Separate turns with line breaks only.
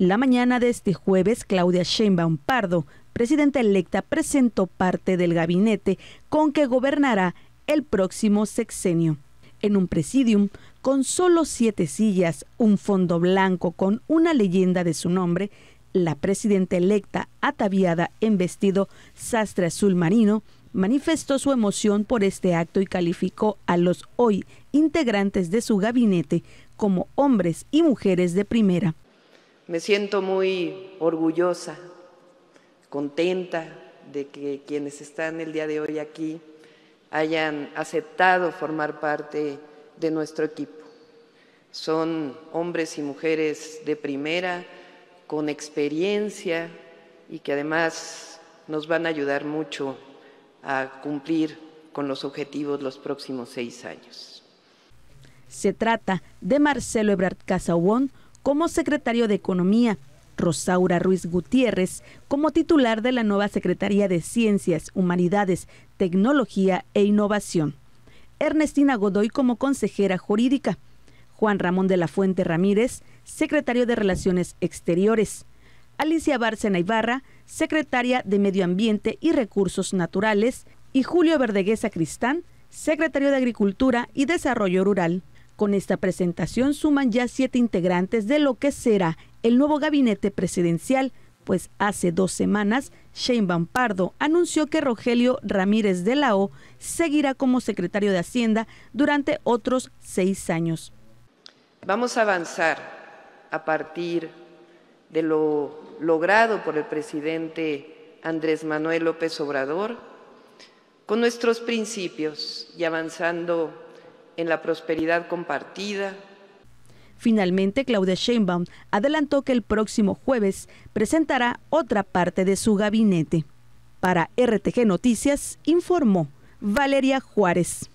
La mañana de este jueves, Claudia Sheinbaum Pardo, presidenta electa, presentó parte del gabinete con que gobernará el próximo sexenio. En un presidium con solo siete sillas, un fondo blanco con una leyenda de su nombre, la presidenta electa, ataviada en vestido sastre azul marino, manifestó su emoción por este acto y calificó a los hoy integrantes de su gabinete como hombres y mujeres de primera.
Me siento muy orgullosa, contenta de que quienes están el día de hoy aquí hayan aceptado formar parte de nuestro equipo. Son hombres y mujeres de primera, con experiencia y que además nos van a ayudar mucho a cumplir con los objetivos los próximos seis años.
Se trata de Marcelo Ebrard como secretario de Economía, Rosaura Ruiz Gutiérrez como titular de la nueva Secretaría de Ciencias, Humanidades, Tecnología e Innovación, Ernestina Godoy como consejera jurídica, Juan Ramón de la Fuente Ramírez, secretario de Relaciones Exteriores, Alicia Bárcena Ibarra, secretaria de Medio Ambiente y Recursos Naturales, y Julio Verdeguesa Cristán, secretario de Agricultura y Desarrollo Rural. Con esta presentación suman ya siete integrantes de lo que será el nuevo gabinete presidencial, pues hace dos semanas Shane Bampardo anunció que Rogelio Ramírez de la O seguirá como secretario de Hacienda durante otros seis años.
Vamos a avanzar a partir de lo logrado por el presidente Andrés Manuel López Obrador con nuestros principios y avanzando en la prosperidad compartida.
Finalmente, Claudia Sheinbaum adelantó que el próximo jueves presentará otra parte de su gabinete. Para RTG Noticias, informó Valeria Juárez.